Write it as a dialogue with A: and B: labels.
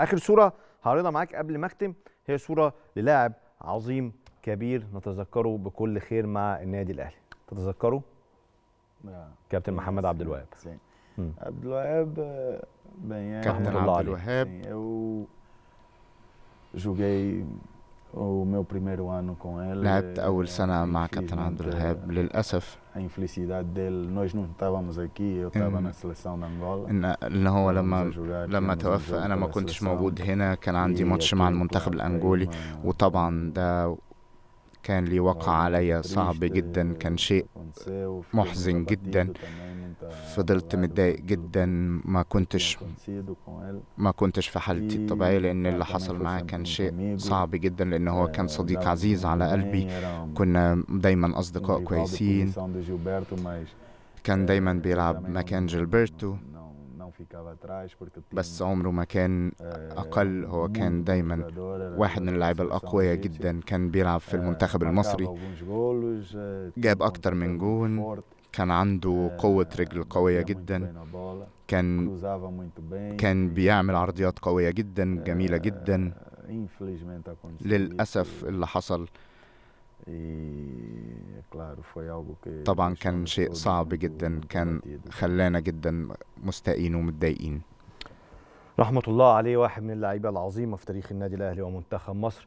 A: اخر صوره هعرضها معاك قبل ما اختم هي صوره للاعب عظيم كبير نتذكره بكل خير مع النادي الاهلي تتذكره كابتن محمد عبد الوهاب عبد الوهاب آه، بيان كابتن عبد الوهاب جاي لعبت أول سنة مع كابتن عبد الوهاب للأسف. إن إن هو لما لما توفى أنا ما كنتش موجود هنا كان عندي e ماتش مع المنتخب الأنجولي وطبعا ده كان لي وقع عليا صعب جدا كان شيء محزن جدا فضلت متضايق جدا ما كنتش ما كنتش في حالتي الطبيعية لأن اللي حصل معاه كان شيء صعب جدا لأن هو كان صديق عزيز على قلبي كنا دايما أصدقاء كويسين كان دايما بيلعب مكان جيلبرتو بس عمره ما كان أقل هو كان دايما واحد من اللعيبة الأقوياء جدا كان بيلعب في المنتخب المصري جاب أكتر من جون كان عنده قوة رجل قوية جدا كان كان بيعمل عرضيات قوية جدا جميلة جدا للأسف اللي حصل طبعا كان شيء صعب جدا كان خلانا جدا مستائين ومتضايقين رحمة الله عليه واحد من اللعيبة العظيمة في تاريخ النادي الأهلي ومنتخب مصر